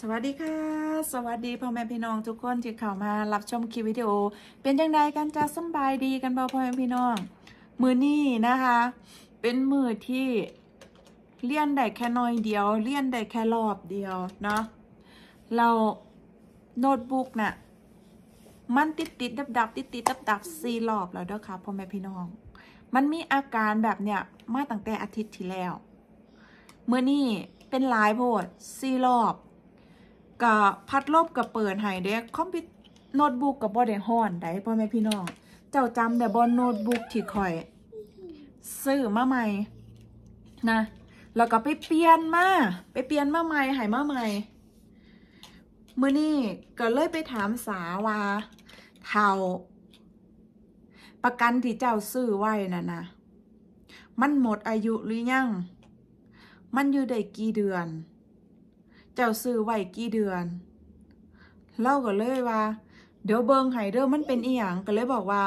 สวัสดีค่ะ สวัสดีพ่อแม่พี่น้อง ทุกคน ที่เข้ามารับชมคลิปวิดีโอ เป็นยังไงกันจ้าสบายดีกันบ่พ่อแม่พี่น้อง มือนี่นะคะ เป็นมือที่เลี่ยนได้แค่น้อยเดียว เลี่ยนได้แค่รอบเดียวเนาะ เราโน้ตบุ๊กเนะ่ยมันติดติดดับดับติดติดดับดับซีรอบแล้วเด้อค่ะพ่อแม่พี่น้อง มันมีอาการแบบเนี้ยมาตั้งแต่อาทิตย์ที่แล้ว มือนี่เป็นหลายโพดซีรอบกับพัดลบกับเปิดหายเด็กคอมพิวโน้ตบุ๊กกับบอดเดฮหอนได้พ่อแม่พี่น้องเจ้าจำแต่บอลโน้ตบุ๊กที่คอยซื้อมาใหม่นะ แล้วก็ไปเปลี่ยนมา ไปเปลี่ยนมาใหม่หายมาใหม่เมื่อนี่ก็เลยไปถามสาวาเท่าประกันที่เจ้าซื้อไว้น่ะนะมันหมดอายุหรือยัง มันอยู่ได้กี่เดือนเจ้าซื้อไว้กี่เดือนเล่าก็เลยว่า เดี๋ยวเบิงไฮเดอร์มันเป็นอีหยังก็เลยบอกว่า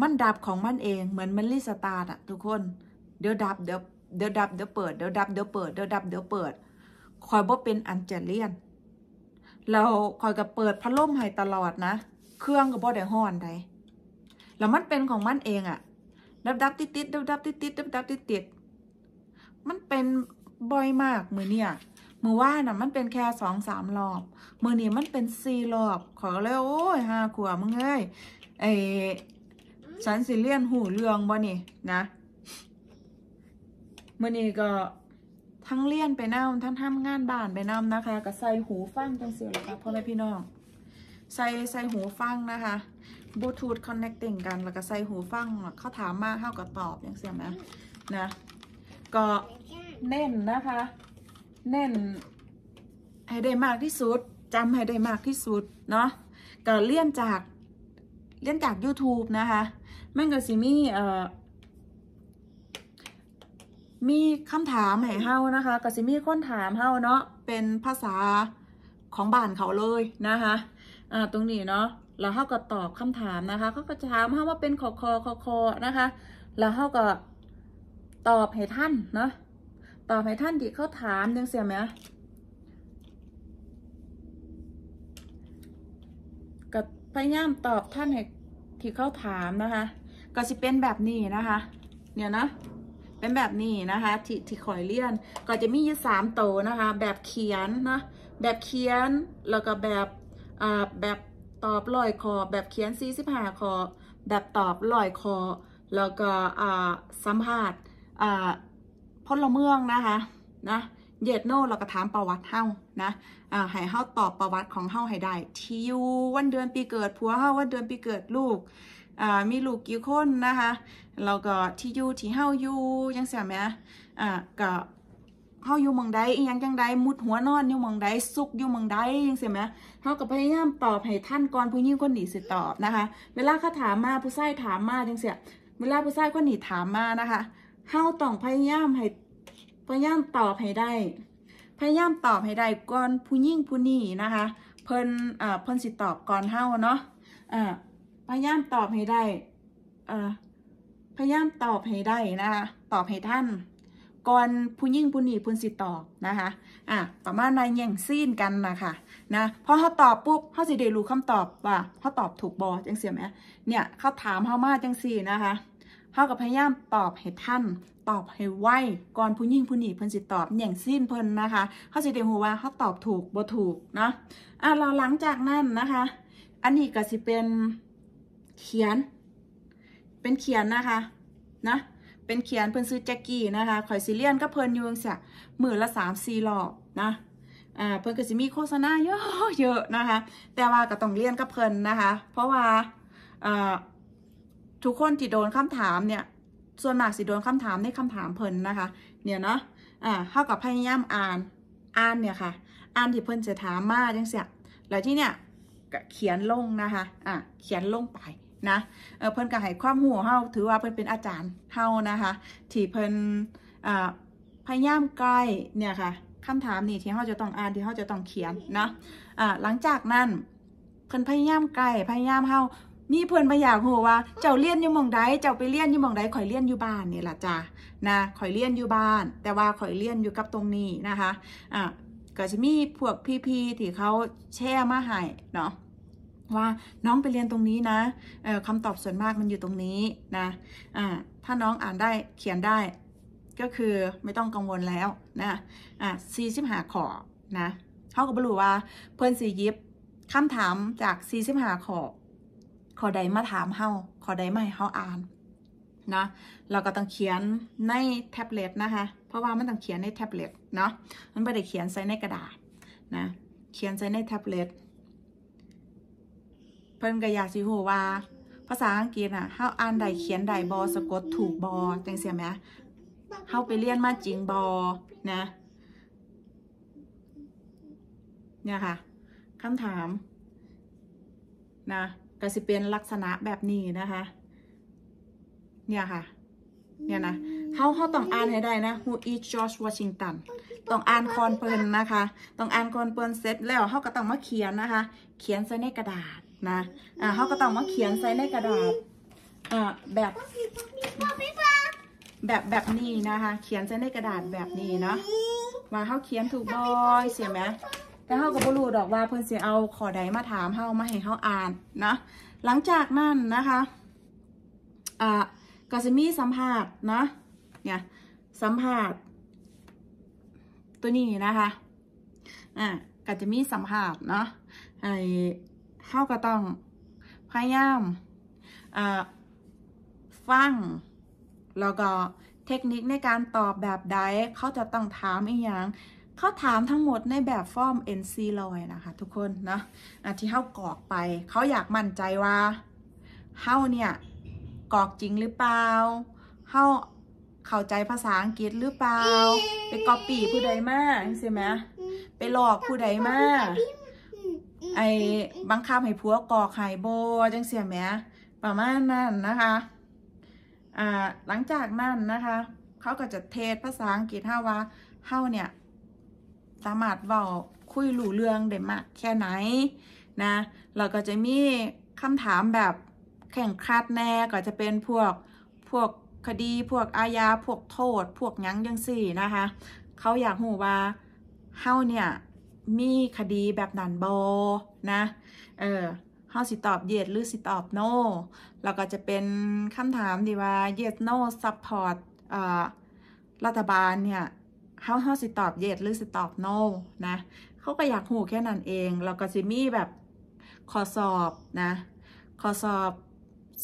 มันดับของมันเองเหมือนมันรีสตาร์ทอะทุกคนเดี๋ยวดับ เดี๋ยวเดี๋ยวดับเดี๋ยวเปิด เดี๋ยวดับเดี๋ยวเปิด เดี๋ยวดับเดี๋ยวเปิดคอยบ่เป็นอันเจเลียนเราคอยกับเปิดพัดลมให้ตลอดนะ เครื่องกับบ่ได้ห้อนใดแล้วมันเป็นของมันเองอะดับดับติดติดดับดับติดติดดับดับติดติดมันเป็นบ่อยมากมือเนี่ยมื่อว่าน่ะมันเป็นแค่สองสามรอบมื่อนี้มันเป็นสี่รอบ ขอเลยโอ้ยห้าขวบมึงเอ้ยไอฉันสิเลียนหูเรืองบ่นี่นะมื่อนี้ก็ทั้งเลี่ยนไปน้ำทั้งทำงานบ้านไปน้ำนะคะ ก็ใส่หูฟังจังเสียเลยค่ะพ่อแม่พี่น้องใส่ใส่หูฟังนะคะบลูทูธคอนเนคติ่งกัน แล้วก็ใส่หูฟังเขาถามมาเข้าก็ตอบอย่างเสียนะนะก็เน้นนะคะแน่นให้ได้มากที่สุดจำให้ได้มากที่สุดเนาะก็เลี่ยนจากเลี่ยนจาก YouTube นะคะ มันก็สิมีเอ่อมีคำถามให้เฮานะคะก็สิมีคนถามเฮาเนาะเป็นภาษาของบ้านเขาเลยนะคะอ่าตรงนี้เนาะแล้วเฮาก็ตอบคำถามนะคะเขาก็ถามเฮาว่าเป็นคอคอคอคอนะคะ แล้วเฮาก็ตอบให้ท่านเนาะตอบให้ท่านที่เขาถามยังเสียไหมกับพยายามตอบท่านให้ที่เขาถามนะคะก็จะเป็นแบบนี้นะคะเนี่ยนะเป็นแบบนี้นะคะที่ที่คอยเลี่ยนก็จะมีอยู่สามโตนะคะ แบบเขียนนะแบบเขียนแล้วก็แบบอ่าแบบตอบลอยคอแบบเขียนสี่ิบห้าคอแบบตอบลอยคอแล้วก็อ่าสัมภาษณ์อ่าพลเมืองนะคะนะเยดโนเราก็ถามประวัติเฮานะ อ่าให้เฮาตอบประวัติของเฮาให้ได้ ที่อยู่วันเดือนปีเกิดผัวเฮาวันเดือนปีเกิดลูก อ่า มีลูกกี่คนนะคะ เราก็ที่อยู่ที่เฮาอยู่ยังเสียไหมอ่าก็เฮาอยู่เมืองใดยังจังใดมุดหัวนอนอยู่เมืองใดสุกอยู่เมืองใดยังเสียไหมเฮาก็พยายามตอบให้ท่านก่อนผู้หญิงคนหนีสิตอบนะคะ เวลาเขาถามมาผู้ชายถามมายังเสีย เวลาผู้ชายคนหนีถามมานะคะเ้าต้องพยายามให้ พยายามตอบให้ได้ พยายามตอบให้ได้ก่อนผู้ยิ่งผู้นี่นะคะ เพิ่นอ่าเพิ่นสิตอบก่อนเฮาเนาะอ่าพยายามตอบให้ได้อ่าพยายามตอบให้ได้นะคะตอบให้ท่านก่อนผู้ยิ่งผู้นีผู้สิตอบนะคะอ่ะประมาณในแย่งซีนกันนะคะนะพอเขาตอบปุ๊บเขาสิได้รู้คำตอบว่าเขาตอบถูกบอจังเสียไหมเนี่ยเขาถามเขามาจังสี่นะคะเขากับพยายามตอบให้ท่าน ตอบให้ไวก่อนผู้ยิ่งผู้หนีเพิ่นสิตอบอย่างสิ้นเพิ่นนะคะเขาสิเดียวหัวเขาตอบถูกบ่ถูกเนาะอ่ะเราหลังจากนั้นนะคะ อันนี้ก็สิเป็นเขียนเป็นเขียนนะคะนะเป็นเขียนเพิ่นซื้อแจ็กกี้นะคะคอยซีเรียนก็เพิ่นยูงเสียมือละสามสี่หลอกนะ อ่าเพิ่นก็สิมีโฆษณาเยอะเยอะนะคะ แต่ว่าก็ต้องเลียนก็เพิ่นนะคะ เพราะว่าอ่าทุกคนที่โดนคำถามเนี่ยส่วนมากสิโดนคำถามในคำถามเพิ่นนะคะเนี่ยเนาะอ่าเท่ากับพยายาม อ่านอ่านเนี่ยค่ะ อ่านที่เพิ่นจะถามมาจังเสียแล้วที่เนี่ยเขียนลงนะคะอ่าเขียนลงไปนะเเพิ่นก็ให้ความหัวเฮาถือว่าเพิ่นเป็นอาจารย์เฮานะคะที่เพิ่นอ่าพยายามใกล้เนี่ยค่ะคำถามนี่ที่เขาจะต้องอ่านที่เขาจะต้องเขียนนะอ่าหลังจากนั้นเพิ่นพยายามไกลพยายามเฮามีเพื่อนมาอยากโหว่า เจ้าเลี้ยนอยู่มองใด เจ้าไปเลี้ยนอยู่มองใด ข่อยเลี้ยนอยู่บ้านนี่แหละจ้ะ นะ ข่อยเลี้ยนอยู่บ้าน แต่ว่าข่อยเลี้ยนอยู่กับตรงนี้นะคะ อ่ะก็จะมีพวกพี่ๆที่เขาแช่มาให้เนาะ ว่าน้องไปเรียนตรงนี้นะ เออคำตอบส่วนมากมันอยู่ตรงนี้นะ อ่า ถ้าน้องอ่านได้ เขียนได้ ก็คือไม่ต้องกังวลแล้วนะ อ่าสี่สิบหาขอนะเขาก็บรู้ว่า เพื่อนสียิบคำถามจากสี่สิบหาขออใดมาถามเฮาขอใดไม่้เฮาอ่านนะเราก็ต้องเขียนในแท็บเล็ตนะคะ เพราะว่ามันต้องเขียนในแท็บเล็ตเนาะมันไม่ได้เขียนใส่ในกระดาษ นะ เขียนใส่ในแท็บเล็ต เพิ่นก็อยากสิฮู้ว่า ภาษาอังกฤษอ่ะเฮาอ่านใดเขียนใดบอสะกดถูกบอจังเสียไหมเฮาไปเรียนมาจริงบอนะ เนี่ยค่ะ คำถาม นะก็สิเป็นลักษณะแบบนี้นะคะ เนี่ยค่ะ เนี่ยนะ เขาเขาต้องอ่านให้ได้นะ Who is George Washington ต้องอ่านคอนเปิลนะคะต้องอ่านคอนเปิลเสร็จแล้วเขาก็ต้องมาเขียนนะคะ เขียนใส่ในกระดาษนะอ่าเขาก็ต้องมาเขียนใส่ในกระดาษอ่าแบบแบบแบบนี้นะคะ เขียนใส่ในกระดาษแบบนี้เนาะ มาเขาเขียนถูกบอยเสียไหมแต่เขาก็บรู้ดอกว่า เพื่นสยเอาขอใดมาถามเขามาให้เขาอ่านนะหลังจากนั้นนะคะอ่าก็จะมีสัมภาษณ์นะเนี่ยสัมภาษณ์ตัวนี้นะคะอ่าก็จะมีสัมภาษณ์เนาะไอ้เขาก็ต้องพยายามอ่าฟัง แล้วก็เทคนิคในการตอบแบบใดเขาจะต้องถามอีกอย่างเขาถามทั้งหมดในแบบฟอร์ม NC ลอยนะคะ ทุกคนนะนะที่เข้ากรอกไป เขาอยากมั่นใจว่าเข้าเนี่ย กรอกจริงหรือเปล่าเข้าเข้าใจภาษาอังกฤษหรือเปล่า ไปกอปปี้ผู้ใดมาใช่ไหมไปหลอกผู้ใดมาไอ้บังคับให้ผัวกรอกไฮโบจังเสียแหม ประมาณนั้นนะคะ อ่า หลังจากนั้นนะคะ เขาก็จะเทศภาษาอังกฤษห้าว่าเฮ้าเนี่ยสามารถเว้าคุยรู้เรื่องได้มาก แค่ไหนนะเราก็จะมีคำถามแบบแข่งคัดแน่ก็จะเป็น พวกพวกคดีพวกอาญาพวกโทษ พวกยั้งยังสี่นะคะ เขาอยากหูว่าเฮาเนี่ยมีคดีแบบ นันโบนะ เออเฮาสิ ตอบเยดหรือ สิ ตอบโนเราก็จะเป็นคำถามดีว่าเยดโนซัพพอร์ตรัฐบาลเนี่ยเขาเขาสิตอบเยสหรือสิตอบโนนะ เขาก็อยากหูแค่นั้นเองเราก็สิมีแบบขอสอบนะ ขอสอบ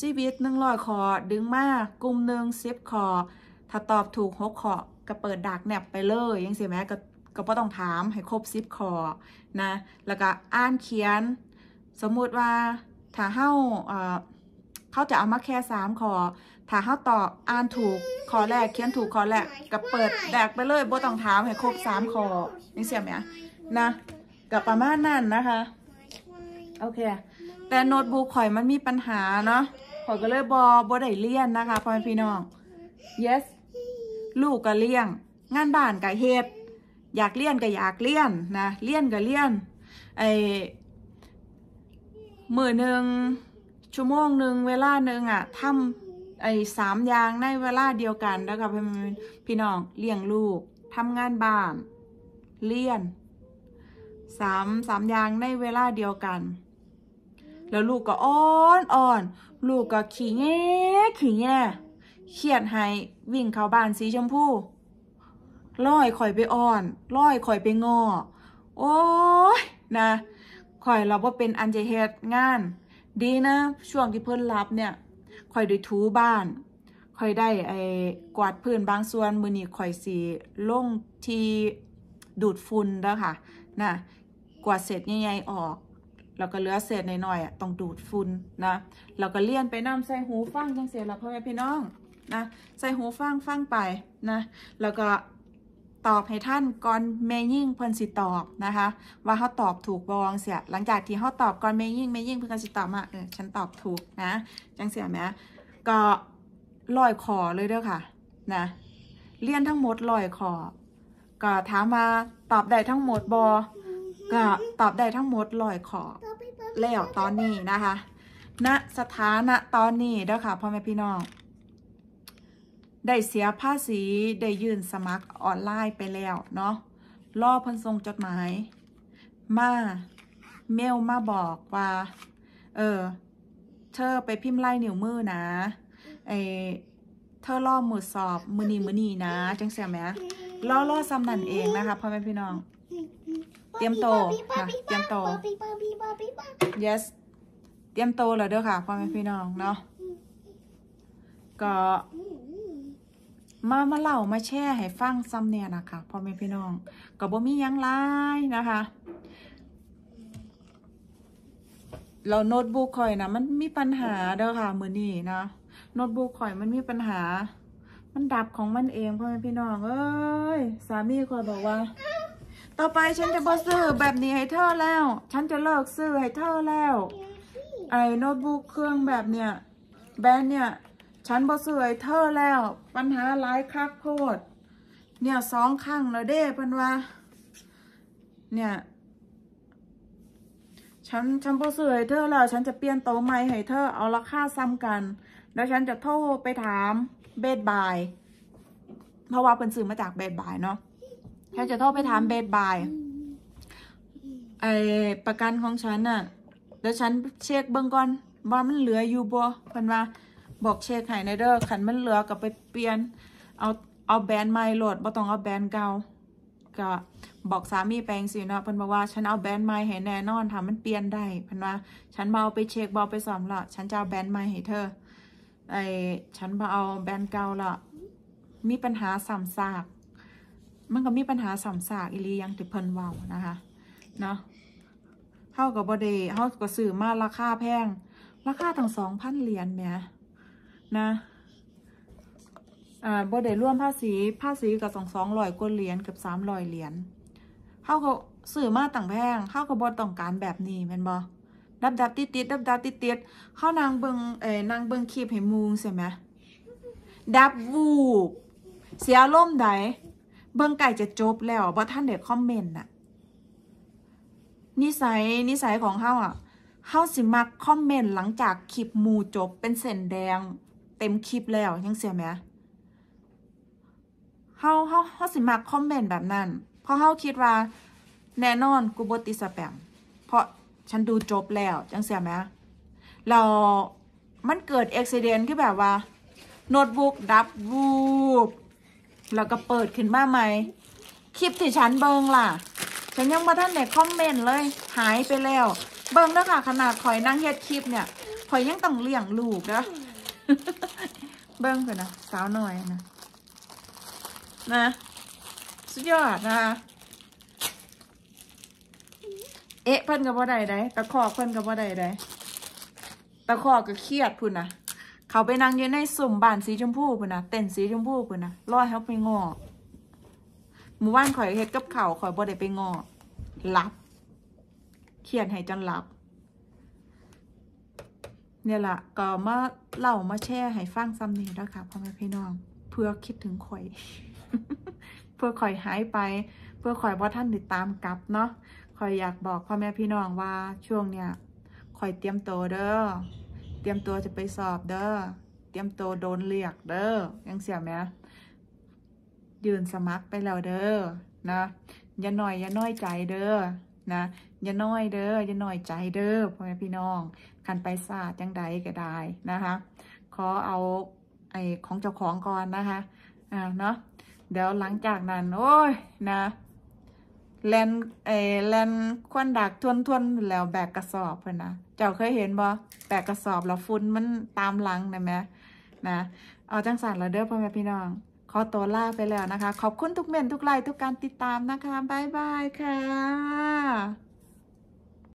ชีวิตหนึ่งรอยคอดึงมากกลุ่มหนึ่งซิบคอ ถ้าตอบถูกหกคอก็เปิดดักแนบไปเลย ยังเสียไหมก็ก็ต้องถามให้ครบซิปคอนะ แล้วก็อ่านเขียน สมมุติว่าถ้าเข้าเขาจะเอามาแค่สามขอถ้าเขาตอบ อ่านถูกขอแรก เขียนถูกขอแรกกับเปิดแดกไปเลยโบต้องถามให้ครบสามขอนี่เสียไหมนะกับประมาณนั้นนะคะ โอเค แต่โน้ตบุ๊กข่อยมันมีปัญหาเนาะ ข่อยก็เลยบอโบได้เลี่ยนนะคะพ่อแม่พี่น้อง yes ลูกก็เลี่ยง งานบ้านก็เฮ็ดอยากเลี่ยนก็อยากเลี่ยนนะ เลี่ยนก็เลี่ยนไอ้มือหนึ่งชั่วโมงหนึ่งเวลาหนึ่งอ่ะทำไอ้สามอย่างในเวลาเดียวกันแล้วกัพี่น้องเลี้ยงลูกทำงานบ้านเลี้ยนสามสามอย่างในเวลาเดียวกัน แล้วลูกก็อ่อนอ่อนลูกก็ขี่แง่ขี่แง่เขียดให้วิ่งเข้าบ้านสีชมพูร้อยข่อยไปอ่อนร้อยข่อยไปงอโอ้ยนะข่อยเราว่าเป็นอันเจเฮดงานดีนะช่วงที่เพิ่นรับ เนี่ยคอยได้ทูบ้านคอยได้ ไอ้ กวาดพื้นบางส่วนมือนี่คอยสีลงทีดูดฝุ่นแล้วค่ะนะกวาดเศษใหญ่ๆออก แล้วก็เหลือเศษหน่อยๆต้องดูดฝุ่นนะแล้วก็เลี่ยนไปน้ำใส่หูฟังจังเสียละพ่อแม่พี่น้องนะใส่หูฟังฟังไปนะแล้วก็ตอบให้ท่านก่อนเมยิ่งเพิ่นสิตอบนะคะ ว่าเขาตอบถูกบองเสีย หลังจากที่เขาตอบก่อนเมยิ่งเมยิ่งเพิ่นสิตอบมาเออฉันตอบถูกนะจังเสียไหมก็ลอยคอเลยเด้อค่ะนะเลี่ยนทั้งหมดลอยคอก็ถามมาตอบได้ทั้งหมดบอก็ตอบได้ทั้งหมดลอยคอแล้วตอนนี้นะคะณนะสถานะตอนนี้เด้อค่ะพ่อแม่พี่น้องได้เสียภาษีได้ยื่นสมัครออนไลน์ไปแล้วเนาะรอพันส่งจดหมาย มาเมลมาบอกว่า เออ เธอไปพิมพ์ไล่นิ้วมือนะไอเธอรอมือสอบ มือนีมือนีนะจังเสียไหมรอรอซ้ำนั่นเองนะคะพ่อแม่พี่น้อง เตรียมโตนะเตรียมโต yes เตรียมโตแล้วเด้อค่ะพ่อแม่พี่น้องเนาะ ก็มามาเล่ามาแช่ให้ฟังซ้ำเนี่ยนะคะพ่อแม่พี่น้องกับบ่มียังไรนะคะ เราโน้ตบุ๊กคอยนะมันมีปัญหาเด้อค่ะ มือนี่นะโน้ตบุ๊กคอยมันมีปัญหามันดับของมันเองพ่อแม่พี่น้อง เอ้ยสามีคอยบอกว่า ต่อไปฉันจะบ่ซื้อแบบนี้ให้เธอแล้ว ฉันจะเลิกซื้อให้เธอแล้ว ไอ้โน้ตบุ๊กเครื่องแบบเนี้ยแบรนด์เนี่ยฉันบ่สวยเธอแล้วปัญหาหลายคักโพดเนี่ยสองข้างแล้วเด้เพันว่า เนี่ย ฉันฉันบ่สวยเธอแล้วฉันจะเปลี่ยนโต๊ใหม่ให้เธอเอาราคาซ้ำกัน แล้วฉันจะโทรไปถามเบดบาย เพราะว่าเป็นสื่อมาจากเบดบายเนาะฉันจะโทรไปถามเบดบายไอประกันของฉันน่ะแล้วฉันเช็คเบื้องก่อนว่ามันเหลืออยู่บ่เพิ่นว่าบอกเช็คไห้ในเด้อขันมันเหลือกับไปเปลี่ยน เอา เอาแบรนด์ใหม่โหลดบ่ต้องเอาแบรนด์เก่าก็ บอกสามีแปลงสิเนาะเพิ่นบอกว่า ฉันเอาแบรนด์ใหม่ให้แน่นอนทำมันเปลี่ยนได้เพิ่นว่าฉันมาเอาไปเช็คบ่เอาไปสอมละฉันจะเอาแบรนด์ใหม่ให้เธอ ไอ้ฉันมาเอาแบรนด์เก่าละมีปัญหาสัมสากมันก็มีปัญหาสัมสากอีลียังติเพิ่นเว้านะคะ เนาะเท่ากับบอดีเข้ากับสื่อมาราคาแพง ราคาตั้งสองพันเหรียญเนี่ยนะอ่าบอได้ร่วมภาษีภาษีกับสองสองลอยกว่าเหรียญกับสามลอยเหรียญเข้ากาสื่อมาต่างแพงเข้ากาบอดต้องการแบบนี้แม่นบอดับดับติดติดดับดับติดติด เขานางเบิงเอ่นางเบิงคลิปให้มูงใช่ไหมดับ วูบ เสียล่มได เบิงไก่จะจบแล้วบอท่านเด็กคอมเมนต์น่ะ นิสัยนิสัยของเ้าอ่ะเ้าสิมักคอมเมนต์หลังจากคลิปมูจบ เป็นเส้นแดงเต็มคลิปแล้วยังเสียไหมเขาเขาเขาสิมาคอมเมนต์แบบนั้น เพราะเขาคิดว่าแน่นอนกูบติสแปมเพราะฉันดูจบแล้วยังเสียไหมเรามันเกิดเอ็กซิเดนต์ที่แบบว่าโน้ตบุ๊กดับวูบแล้วก็เปิดขึ้นมาไหมคลิปที่ฉันเบิงล่ะฉันยังมาท่านไหนคอมเมนต์เลยหายไปแล้ว เบิงแล้วค่ะขนาดคอยนั่งเฮ็ดคลิปเนี่ยคอยยังต้องเลี้ยงลูกนะเบิ้งก่อนนะสาวหน่อยนะนะสุดยอดนะ เอ๊ะเพิ่นกับว่ได้ไดตะคอกเพิ่นกับว่ได้ไดตะคอกก็เครียดพุ่นนะเขาไปนั่งอยู่ในสุ่มบานสีชมพูพุ่นนะเต้นสีชมพูพุ่นนะรอดเขาไปงอหมู่บ้านข่อยเฮ็ดกับเขาข่อยบ่ได้ไปงอหลับ เขียนให้จนหลับเนี่ยละก็มาเล่ามาแช่ให้ฟังซ้ำนี่แล้วค่ะพ่อแม่พี่น้อง เพื่อคิดถึงข่อย เพื่อข่อยหายไป เพื่อข่อยว่าท่านติดตามกลับ เนาะข่อยอยากบอกพ่อแม่พี่น้องว่าช่วงเนี่ยข่อยเตรียมตัวเด้อเตรียมตัวจะไปสอบเด้อเตรียมตัวโดนเรียกเด้อยังเสียไหมยืนสมัครไปแล้วเด้อนะอย่าหน่อยอย่าน้อยใจเด้อนะอย่าน้อยเด้ออย่าน้อยใจเด้อพ่อแม่พี่น้อง คันไปซาดจังใดก็ได้นะคะ ขอเอาไอ้ของเจ้าของก่อนนะคะอ่าเนาะเดี๋ยวหลังจากนั้นโอ้ยนะแลนไอแลนควันดักทวนทวนแล้วแบกกระสอบเพื่อนนะเจ้าเคยเห็นบ่แบกกระสอบแล้วฟุ้นมันตามหลังนะแม่นะเอาจังสันเราเด้อพ่อแม่พี่น้องอตัวลาไปแล้วนะคะ ขอบคุณทุกเมนทุกไลค์ทุกการติดตามนะคะ บ๊ายบายค่ะ